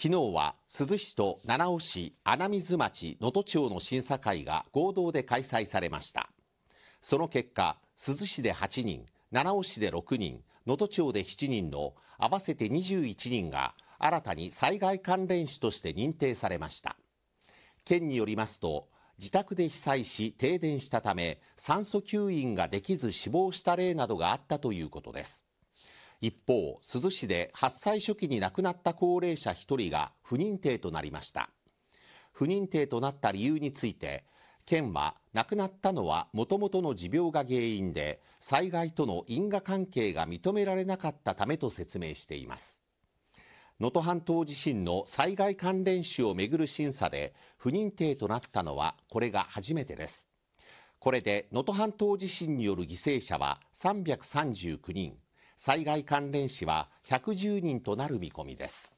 昨日は珠洲市と七尾市、穴水町、能登町の審査会が合同で開催されました。その結果、珠洲市で8人、七尾市で6人、能登町で7人の合わせて21人が新たに災害関連死として認定されました。県によりますと、自宅で被災し停電したため、酸素吸引ができず死亡した例などがあったということです。一方珠洲市で8歳初期に亡くなった高齢者1人が不認定となりました不認定となった理由について県は亡くなったのはもともとの持病が原因で災害との因果関係が認められなかったためと説明しています能登半島地震の災害関連死をめぐる審査で不認定となったのはこれが初めてですこれで能登半島地震による犠牲者は339人災害関連死は110人となる見込みです